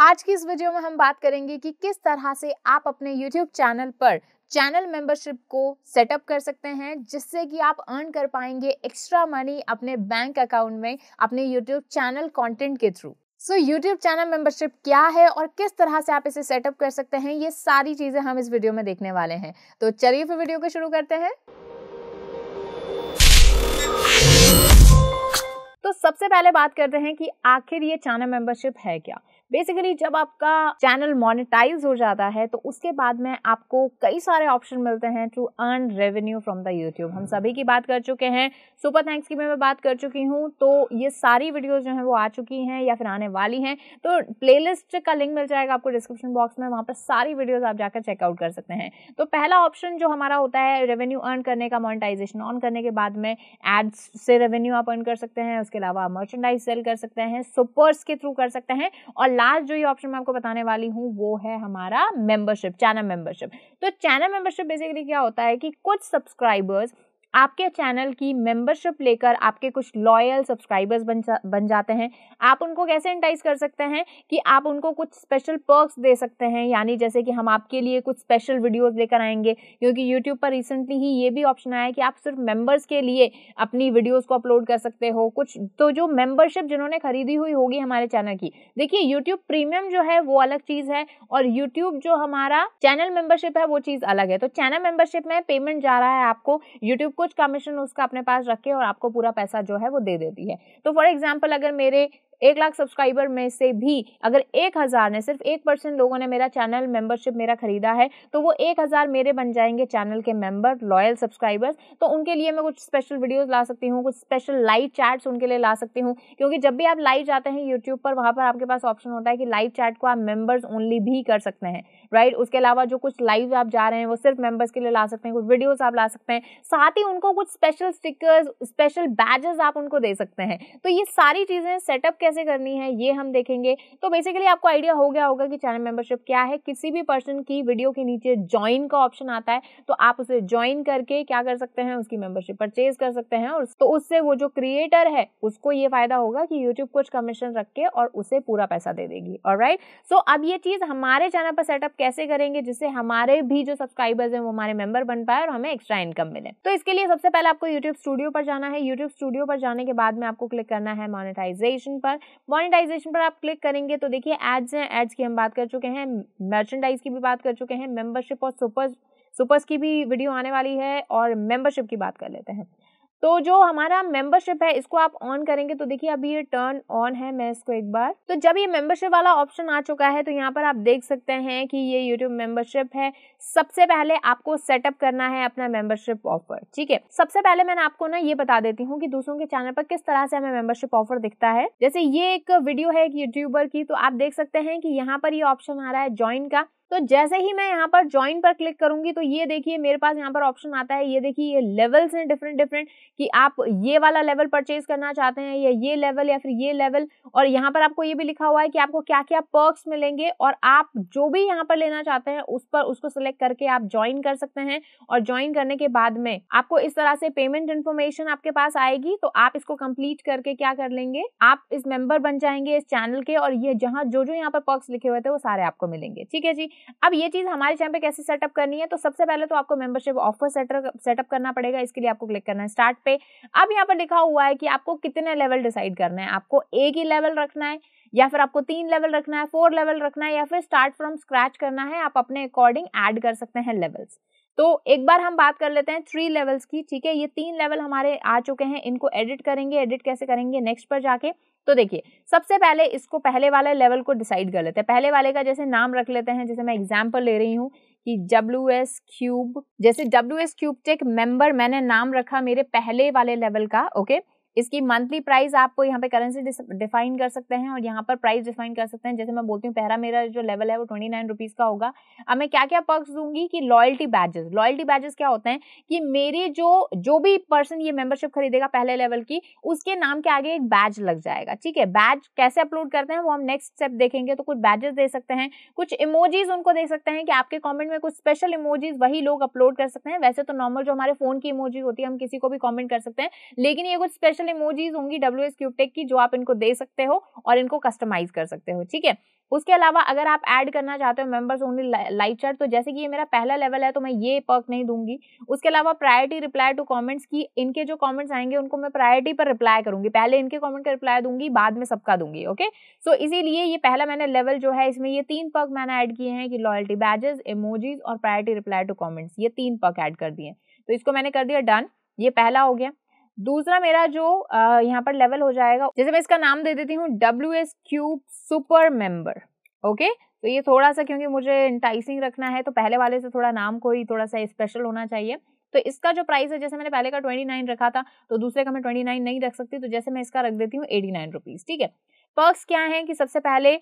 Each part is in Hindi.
आज की इस वीडियो में हम बात करेंगे कि किस तरह से आप अपने यूट्यूब चैनल पर चैनल मेंबरशिप को सेटअप कर सकते हैं जिससे कि आप अर्न कर पाएंगे एक्स्ट्रा मनी अपने बैंक अकाउंट में अपने यूट्यूब चैनल कंटेंट के through so YouTube channel membership क्या है और किस तरह से आप इसे सेटअप कर सकते हैं ये सारी चीज़ें हम इस वीडियो में देखने वाले हैं तो चलिए फिर वीडियो को शुरू करते हैं तो सबसे पहले बात करते हैं कि आखिर ये चैनल मेंबरशिप है क्या बेसिकली जब आपका चैनल मोनिटाइज हो जाता है तो उसके बाद में आपको कई सारे ऑप्शन मिलते हैं to earn revenue from the YouTube हम सभी की बात कर चुके हैं सुपर थैंक्स की मैं बात कर चुकी हूँ तो ये सारी वीडियोज जो है वो आ चुकी हैं या फिर आने वाली हैं तो प्ले का लिंक मिल जाएगा आपको डिस्क्रिप्शन बॉक्स में वहाँ पर सारी वीडियोज आप जाकर चेकआउट कर सकते हैं तो पहला ऑप्शन जो हमारा होता है रेवेन्यू अर्न करने का मोनिटाइजेशन ऑन करने के बाद में एड्स से रेवेन्यू आप अर्न कर सकते हैं उसके अलावा मर्चेंडाइज सेल कर सकते हैं सुपर्स के थ्रू कर सकते हैं और लास्ट जो ये ऑप्शन मैं आपको बताने वाली हूँ वो है हमारा मेंबरशिप चैनल मेंबरशिप तो चैनल मेंबरशिप बेसिकली क्या होता है कि कुछ सब्सक्राइबर्स आपके चैनल की मेंबरशिप लेकर आपके कुछ लॉयल सब्सक्राइबर्स बन जा, बन जाते हैं आप उनको कैसे एंटाइज कर सकते हैं कि आप उनको कुछ स्पेशल पर्क्स दे सकते हैं यानी जैसे कि हम आपके लिए कुछ स्पेशल वीडियोस लेकर आएंगे क्योंकि यूट्यूब पर रिसेंटली ही ये भी ऑप्शन आया कि आप सिर्फ मेम्बर्स के लिए अपनी वीडियोज़ को अपलोड कर सकते हो कुछ तो जो मेम्बरशिप जिन्होंने खरीदी हुई होगी हमारे चैनल की देखिए यूट्यूब प्रीमियम जो है वो अलग चीज़ है और यूट्यूब जो हमारा चैनल मेम्बरशिप है वो चीज़ अलग है तो चैनल मेम्बरशिप में पेमेंट जा रहा है आपको यूट्यूब को कुछ कमीशन उसका अपने पास रखे और आपको पूरा पैसा जो है वो दे देती है तो फॉर एग्जाम्पल अगर मेरे एक लाख सब्सक्राइबर में से भी अगर एक हज़ार ने सिर्फ एक परसेंट लोगों ने मेरा चैनल मेंबरशिप मेरा खरीदा है तो वो एक हज़ार मेरे बन जाएंगे चैनल के मेंबर लॉयल सब्सक्राइबर्स तो उनके लिए मैं कुछ स्पेशल वीडियोस ला सकती हूँ कुछ स्पेशल लाइव चैट्स उनके लिए ला सकती हूँ क्योंकि जब भी आप लाइव जाते हैं यूट्यूब पर वहां पर आपके पास ऑप्शन होता है कि लाइव चैट को आप मेंबर्स ओनली भी कर सकते हैं राइट right? उसके अलावा जो कुछ लाइव आप जा रहे हैं वो सिर्फ मेंबर्स के लिए ला सकते हैं कुछ वीडियोस आप ला सकते हैं साथ ही उनको कुछ स्पेशल स्टिकर्स स्पेशल बैजेस आप उनको दे सकते हैं तो ये सारी चीज़ें सेटअप कैसे कैसे करनी है ये हम देखेंगे तो बेसिकली आपको आइडिया हो गया होगा कि चैनल मेंबरशिप क्या है किसी भी पर्सन की वीडियो के नीचे ज्वाइन का ऑप्शन आता है तो आप उसे ज्वाइन करके क्या कर सकते हैं उसकी मेंबरशिप परचेज कर सकते हैं और तो उससे वो जो क्रिएटर है उसको ये फायदा होगा कि यूट्यूब कुछ कमीशन रख के और उसे पूरा पैसा दे देगी और सो so, अब ये चीज हमारे चैनल पर सेटअप कैसे करेंगे जिससे हमारे भी जो सब्सक्राइबर्स हैं वो हमारे मेंबर बन पाए और हमें एक्स्ट्रा इनकम मिले तो इसके लिए सबसे पहले आपको यूट्यूब स्टूडियो पर जाना है यूट्यूब स्टूडियो पर जाने के बाद में आपको क्लिक करना है मोनिटाइजेशन पर पर मोनिटाइजेशन पर आप क्लिक करेंगे तो देखिए एड्स हैं एड्स की हम बात कर चुके हैं मर्चेंडाइज की भी बात कर चुके हैं मेंबरशिप और सुपर सुपर्स की भी वीडियो आने वाली है और मेंबरशिप की बात कर लेते हैं तो जो हमारा मेंबरशिप है इसको आप ऑन करेंगे तो देखिए अभी ये टर्न ऑन है मैं इसको एक बार तो जब ये मेंबरशिप वाला ऑप्शन आ चुका है तो यहाँ पर आप देख सकते हैं कि ये यूट्यूब मेंबरशिप है सबसे पहले आपको सेटअप करना है अपना मेंबरशिप ऑफर ठीक है सबसे पहले मैंने आपको ना ये बता देती हूँ कि दूसरों के चैनल पर किस तरह से हमें मेंबरशिप ऑफर दिखता है जैसे ये एक वीडियो है एक यूट्यूबर की तो आप देख सकते हैं कि यहाँ पर ये ऑप्शन आ रहा है ज्वाइन का तो जैसे ही मैं यहाँ पर ज्वाइन पर क्लिक करूंगी तो ये देखिए मेरे पास यहाँ पर ऑप्शन आता है ये देखिए ये लेवल्स हैं डिफरेंट डिफरेंट कि आप ये वाला लेवल परचेज करना चाहते हैं या ये लेवल या फिर ये लेवल और यहाँ पर आपको ये भी लिखा हुआ है कि आपको क्या क्या पर्क्स मिलेंगे और आप जो भी यहाँ पर लेना चाहते हैं उस पर उसको सिलेक्ट करके आप ज्वाइन कर सकते हैं और ज्वाइन करने के बाद में आपको इस तरह से पेमेंट इन्फॉर्मेशन आपके पास आएगी तो आप इसको कंप्लीट करके क्या कर लेंगे आप इस मेंबर बन जाएंगे इस चैनल के और ये जहाँ जो जो यहाँ पर पर्क्स लिखे हुए थे वो सारे आपको मिलेंगे ठीक है जी अब ये चीज़ हमारे चैनल पे कैसे सेटअप करनी है तो सबसे पहले तो आपको मेंबरशिप ऑफर सेटअप करना पड़ेगा इसके लिए आपको क्लिक करना है स्टार्ट पे अब यहाँ पर लिखा हुआ है कि आपको कितने लेवल डिसाइड करना है आपको एक ही लेवल रखना है या फिर आपको तीन लेवल रखना है फोर लेवल रखना है या फिर स्टार्ट फ्रॉम स्क्रैच करना है आप अपने अकॉर्डिंग एड कर सकते हैं लेवल्स तो एक बार हम बात कर लेते हैं थ्री लेवल्स की ठीक है ये तीन लेवल हमारे आ चुके हैं इनको एडिट करेंगे एडिट कैसे करेंगे नेक्स्ट पर जाके तो देखिए सबसे पहले इसको पहले वाले लेवल को डिसाइड कर लेते हैं पहले वाले का जैसे नाम रख लेते हैं जैसे मैं एग्जाम्पल ले रही हूँ कि डब्ल्यू एस क्यूब जैसे W S cube tech member मैंने नाम रखा मेरे पहले वाले लेवल का ओके okay? इसकी मंथली प्राइस आपको यहाँ पे करेंसी डिफाइन कर सकते हैं और यहाँ पर प्राइस डिफाइन कर सकते हैं जैसे मैं बोलती हूँ पहला मेरा जो लेवल है वो ट्वेंटी नाइन रुपीज़ का होगा अब मैं क्या क्या पर्क्स दूंगी कि लॉयल्टी बैजेस लॉयल्टी बैजेस क्या होते हैं कि मेरे जो जो भी पर्सन ये मेंबरशिप खरीदेगा पहले लेवल की उसके नाम के आगे एक बैज लग जाएगा ठीक है बैज कैसे अपलोड करते हैं वो हम नेक्स्ट स्टेप देखेंगे तो कुछ बैजेस दे सकते हैं कुछ इमोजीज उनको दे सकते हैं कि आपके कॉमेंट में कुछ स्पेशल इमोजीज वही लोग अपलोड कर सकते हैं वैसे तो नॉर्मल जो हमारे फोन की इमोजी होती है हम किसी को भी कॉमेंट कर सकते हैं लेकिन ये कुछ स्पेशल स्पेशल इमोजीज होंगी डब्ल्यू एस क्यूबटेक की जो आप इनको दे सकते हो और इनको कस्टमाइज कर सकते हो ठीक है उसके अलावा अगर आप ऐड करना चाहते हो मेंबर्स ओनली लाइव चैट तो जैसे कि ये मेरा पहला लेवल है तो मैं ये पर्क नहीं दूंगी उसके अलावा प्रायोरिटी रिप्लाई टू कमेंट्स की इनके जो कमेंट्स आएंगे उनको मैं प्रायोरिटी पर रिप्लाई करूंगी पहले इनके कमेंट का रिप्लाई दूंगी बाद में सबका दूंगी ओके सो so, इसीलिए ये पहला मैंने लेवल जो है इसमें ये तीन पर्क मैंने ऐड किए हैं कि लॉयल्टी बैजेस इमोजीज और प्रायोरिटी रिप्लाई टू कॉमेंट्स ये तीन पर्क ऐड कर दिए तो इसको मैंने कर दिया डन ये पहला हो गया दूसरा मेरा जो यहाँ पर लेवल हो जाएगा जैसे मैं इसका नाम दे देती हूँ W S cube super member okay तो ये थोड़ा सा क्योंकि मुझे इंटाइसिंग रखना है तो पहले वाले से थोड़ा नाम को ही थोड़ा सा स्पेशल होना चाहिए तो इसका जो प्राइस है जैसे मैंने पहले का ट्वेंटी नाइन रखा था तो दूसरे का मैं ट्वेंटी नाइन नहीं रख सकती तो जैसे मैं इसका रख देती हूँ एटी नाइन रुपीज़ ठीक है पर्क्स क्या है कि सबसे पहले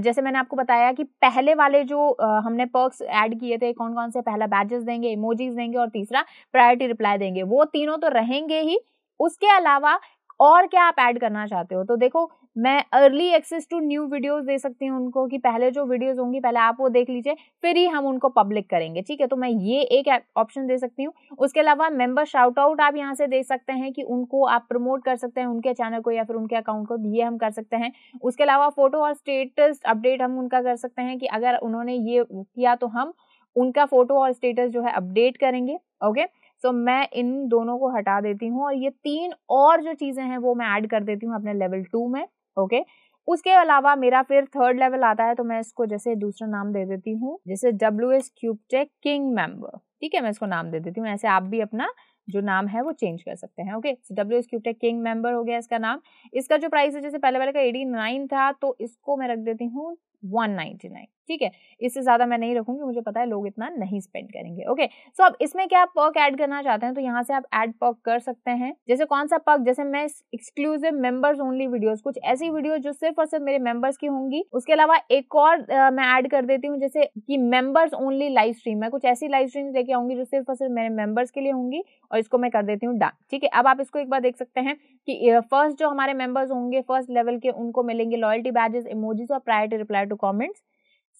जैसे मैंने आपको बताया कि पहले वाले जो हमने पर्क्स ऐड किए थे कौन कौन से पहला बैजेस देंगे इमोजीज देंगे और तीसरा प्रायोरिटी रिप्लाई देंगे वो तीनों तो रहेंगे ही उसके अलावा और क्या आप ऐड करना चाहते हो तो देखो मैं early access to new videos दे सकती हूँ उनको कि पहले जो वीडियोस होंगी पहले आप वो देख लीजिए फिर ही हम उनको पब्लिक करेंगे ठीक है तो मैं ये एक ऑप्शन दे सकती हूँ उसके अलावा मेंबर शाउट आउट आप यहाँ से दे सकते हैं कि उनको आप प्रमोट कर सकते हैं उनके चैनल को या फिर उनके अकाउंट को ये हम कर सकते हैं उसके अलावा फोटो और स्टेटस अपडेट हम उनका कर सकते हैं कि अगर उन्होंने ये किया तो हम उनका फोटो और स्टेटस जो है अपडेट करेंगे ओके okay? तो मैं इन दोनों को हटा देती हूँ और ये तीन और जो चीज़ें हैं वो मैं ऐड कर देती हूँ अपने लेवल टू में ओके उसके अलावा मेरा फिर थर्ड लेवल आता है तो मैं इसको जैसे दूसरा नाम दे देती हूँ जैसे W S cube king member ठीक है मैं इसको नाम दे देती हूँ ऐसे आप भी अपना जो नाम है वो चेंज कर सकते हैं okay W S cube tech king member हो गया इसका नाम इसका जो प्राइस है जैसे पहले वाले का एटी नाइन था तो इसको मैं रख देती हूँ वन ठीक है इससे ज़्यादा मैं नहीं रखूंगी मुझे पता है लोग इतना नहीं स्पेंड करेंगे ओके सो अब इसमें क्या पर्क ऐड करना चाहते हैं तो यहाँ से आप ऐड पर्क कर सकते हैं जैसे कौन सा पर्क जैसे मैं एक्सक्लूसिव मेंबर्स ओनली वीडियोस कुछ ऐसी वीडियो जो सिर्फ और सिर्फ मेरे मेंबर्स की होंगी उसके अलावा एक और आ, मैं ऐड कर देती हूँ जैसे कि मेंबर्स ओनली लाइव स्ट्रीम मैं कुछ ऐसी लाइव स्ट्रीम लेके आऊंगी जो सिर्फ और सिर्फ मेरे मेंबर्स के लिए होंगी और इसको मैं कर देती हूँ डन ठीक है अब आप इसको एक बार देख सकते हैं कि फर्स्ट uh, जो हमारे मेंबर्स होंगे फर्स्ट लेवल के उनको मिलेंगे लॉयल्टी बैजेस इमोजीज और priority reply to comments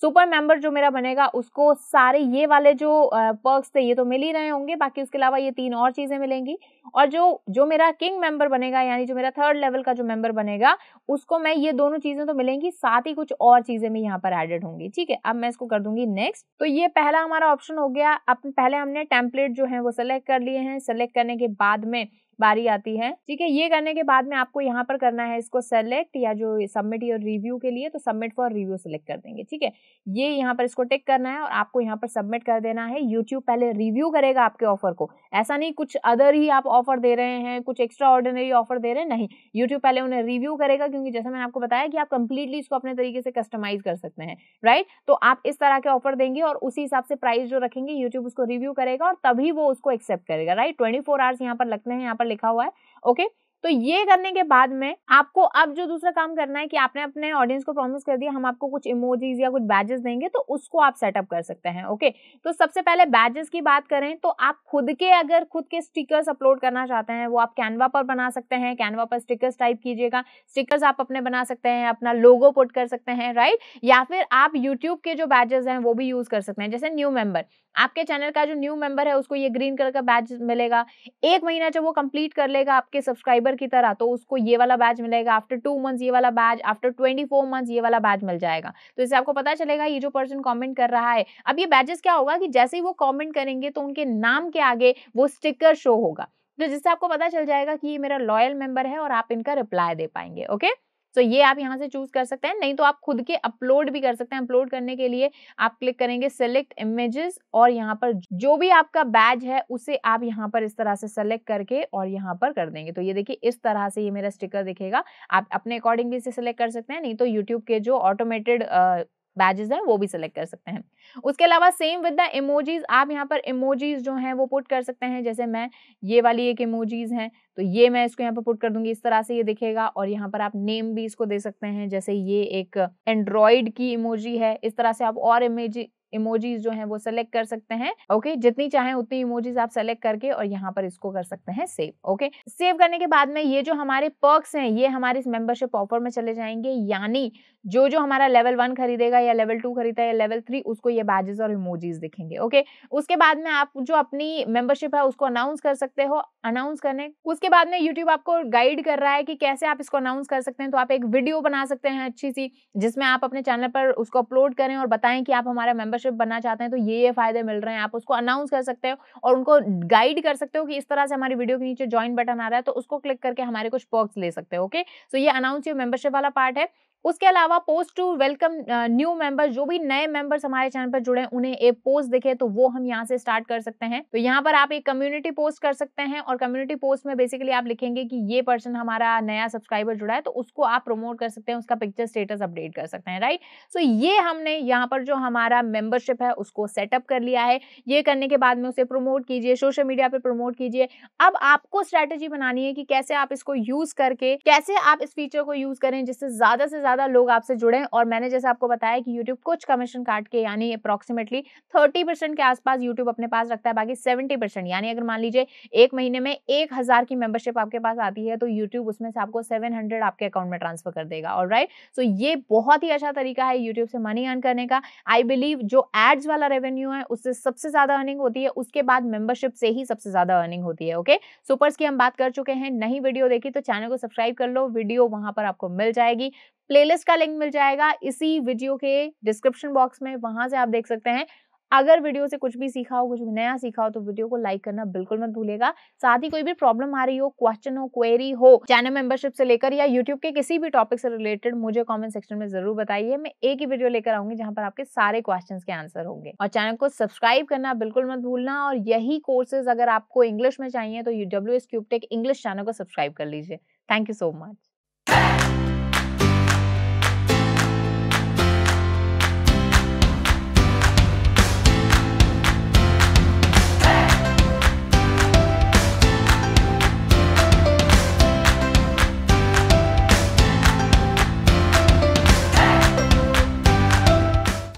super member जो मेरा बनेगा उसको सारे ये वाले जो पर्क्स uh, थे ये तो मिल ही रहे होंगे बाकी उसके अलावा ये तीन और चीज़ें मिलेंगी और जो जो मेरा किंग मेंबर बनेगा यानी जो मेरा थर्ड लेवल का जो मेंबर बनेगा उसको मैं ये दोनों चीज़ें तो मिलेंगी साथ ही कुछ और चीज़ें भी यहाँ पर एडेड होंगी ठीक है अब मैं इसको कर दूंगी नेक्स्ट तो ये पहला हमारा ऑप्शन हो गया अब पहले हमने टेम्पलेट जो है वो सेलेक्ट कर लिए हैं सेलेक्ट करने के बाद में बारी आती है ठीक है ये करने के बाद में आपको यहाँ पर करना है इसको सेलेक्ट या जो सबमिट योर रिव्यू के लिए तो सबमिट फॉर रिव्यू सेलेक्ट कर देंगे ठीक है ये यहाँ पर इसको टिक करना है और आपको यहाँ पर सबमिट कर देना है यूट्यूब पहले रिव्यू करेगा आपके ऑफर को ऐसा नहीं कुछ अदर ही आप ऑफर दे रहे हैं कुछ एक्स्ट्रा ऑर्डिनरी ऑफर दे रहे हैं नहीं यूट्यूब पहले उन्हें रिव्यू करेगा क्योंकि जैसे मैंने आपको बताया कि आप कंप्लीटली इसको अपने तरीके से कस्टमाइज कर सकते हैं राइट तो आप इस तरह के ऑफर देंगे और उसी हिसाब से प्राइस जो रखेंगे यूट्यूब उसको रिव्यू करेगा और तभी वो उसको एक्सेप्ट करेगा राइट ट्वेंटी आवर्स यहाँ पर लगते हैं यहाँ पर लिखा हुआ है ओके तो ये करने के बाद में आपको अब जो दूसरा काम करना है कि आपने अपने ऑडियंस को प्रॉमिस कर दिया हम आपको कुछ इमोजीज या कुछ बैजेस देंगे तो उसको आप सेटअप कर सकते हैं ओके तो सबसे पहले बैजेस की बात करें तो आप खुद के अगर खुद के स्टिकर्स अपलोड करना चाहते हैं वो आप कैनवा पर बना सकते हैं कैनवा पर स्टिकर्स टाइप कीजिएगा स्टिकर्स आप अपने बना सकते हैं अपना लोगो पुट कर सकते हैं राइट या फिर आप यूट्यूब के जो बैजेस हैं वो भी यूज कर सकते हैं जैसे न्यू मेंबर आपके चैनल का जो न्यू मेंबर है उसको ये ग्रीन कलर का बैज मिलेगा एक महीना जब वो कंप्लीट कर लेगा आपके सब्सक्राइबर फाइबर की तरह तो उसको ये वाला बैच मिलेगा आफ्टर टू मंथ्स ये वाला badge after twenty four months ये वाला बैच मिल जाएगा तो इससे आपको पता चलेगा ये जो पर्सन कॉमेंट कर रहा है अब ये बैचेस क्या होगा कि जैसे ही वो कॉमेंट करेंगे तो उनके नाम के आगे वो स्टिकर शो होगा तो जिससे आपको पता चल जाएगा कि ये मेरा लॉयल मेंबर है और आप इनका रिप्लाई दे पाएंगे ओके okay? सो तो ये आप यहाँ से चूज कर सकते हैं नहीं तो आप खुद के अपलोड भी कर सकते हैं अपलोड करने के लिए आप क्लिक करेंगे सेलेक्ट इमेजेस और यहाँ पर जो भी आपका बैज है उसे आप यहाँ पर इस तरह से सेलेक्ट करके और यहाँ पर कर देंगे तो ये देखिए इस तरह से ये मेरा स्टिकर दिखेगा आप अपने अकॉर्डिंग भी इसे सेलेक्ट कर सकते हैं नहीं तो यूट्यूब के जो ऑटोमेटेड बैजेस हैं वो भी सिलेक्ट कर सकते हैं उसके अलावा सेम विद द इमोजीज आप यहाँ पर इमोजीज जो हैं वो पुट कर सकते हैं जैसे मैं ये वाली एक इमोजीज हैं तो ये मैं इसको यहाँ पर पुट कर दूंगी इस तरह से ये दिखेगा और यहाँ पर आप नेम भी इसको दे सकते हैं जैसे ये एक एंड्रॉयड की इमोजी है इस तरह से आप और इमेजी इमोजीज जो हैं वो सेलेक्ट कर सकते हैं ओके जितनी चाहे उतनी इमोजीज आप सेलेक्ट करके और यहाँ पर इसको कर सकते हैं सेव ओके सेव करने के बाद में ये जो हमारे पर्क्स हैं ये हमारे इस मेंबरशिप ऑफर में चले जाएंगे यानी जो जो हमारा लेवल वन खरीदेगा या लेवल टू खरीदा या लेवल थ्री उसको ये बैजेस और इमोजीज दिखेंगे ओके उसके बाद में आप जो अपनी मेंबरशिप है उसको अनाउंस कर सकते हो अनाउंस करने उसके बाद में यूट्यूब आपको गाइड कर रहा है कि कैसे आप इसको अनाउंस कर सकते हैं तो आप एक वीडियो बना सकते हैं अच्छी सी जिसमें आप अपने चैनल पर उसको अपलोड करें और बताएं कि आप हमारा मेंबर मेंबरशिप बनना चाहते हैं तो ये ये फायदे मिल रहे हैं आप उसको अनाउंस कर सकते हो और उनको गाइड कर सकते हो कि इस तरह से हमारी वीडियो के नीचे ज्वाइन बटन आ रहा है तो उसको क्लिक करके हमारे कुछ पर्क्स ले सकते हो ओके सो ये अनाउंस योर मेंबरशिप वाला पार्ट है उसके अलावा post to welcome new member जो भी नए मेंबर्स हमारे चैनल पर जुड़े उन्हें एक पोस्ट दिखे तो वो हम यहाँ से स्टार्ट कर सकते हैं तो यहाँ पर आप एक कम्युनिटी पोस्ट कर सकते हैं और कम्युनिटी पोस्ट में बेसिकली आप लिखेंगे कि ये पर्सन हमारा नया सब्सक्राइबर जुड़ा है तो उसको आप प्रमोट कर सकते हैं उसका पिक्चर स्टेटस अपडेट कर सकते हैं राइट सो ये हमने यहाँ पर जो हमारा मेंबरशिप है उसको सेटअप कर लिया है ये करने के बाद में उसे प्रमोट कीजिए सोशल मीडिया पर प्रमोट कीजिए अब आपको स्ट्रैटेजी बनानी है कि कैसे आप इसको यूज करके कैसे आप इस फीचर को यूज करें जिससे ज्यादा से ज्यादा ज़्यादा लोग आपसे जुड़े और मैंने जैसे आपको बताया कि यूट्यूब कुछ कमीशन काट के यानी अप्रोक्सीमेटली थर्टी परसेंट के आसपास यूट्यूब अपने पास रखता है बाकी सेवेंटी परसेंट यानी अगर मान लीजिए एक महीने में एक हज़ार की मेंबरशिप आपके पास आती है तो यूट्यूब उसमें से आपको सेवन आपके अकाउंट में ट्रांसफर कर देगा और राइट सो ये बहुत ही अच्छा तरीका है यूट्यूब से मनी अर्न करने का आई बिलीव जो एड्स वाला रेवेन्यू है उससे सबसे ज़्यादा अर्निंग होती है उसके बाद मेंबरशिप से ही सबसे ज़्यादा अर्निंग होती है ओके okay? सुपर्स की हम बात कर चुके हैं नहीं वीडियो देखी तो चैनल को सब्सक्राइब कर लो वीडियो वहां पर आपको मिल जाएगी प्लेलिस्ट का लिंक मिल जाएगा इसी वीडियो के डिस्क्रिप्शन बॉक्स में वहां से आप देख सकते हैं अगर वीडियो से कुछ भी सीखा हो कुछ भी नया सीखा हो तो वीडियो को लाइक करना बिल्कुल मत भूलेगा साथ ही कोई भी प्रॉब्लम आ रही हो क्वेश्चन हो क्वेरी हो चैनल मेंबरशिप से लेकर या यूट्यूब के किसी भी टॉपिक से रिलेटेड मुझे कमेंट सेक्शन में जरूर बताइए मैं एक ही वीडियो लेकर आऊंगी जहां पर आपके सारे क्वेश्चन के आंसर होंगे और चैनल को सब्सक्राइब करना बिल्कुल मत भूलना और यही कोर्सेज अगर आपको इंग्लिश में चाहिए तो you W S English channel को सब्सक्राइब कर लीजिए थैंक यू सो मच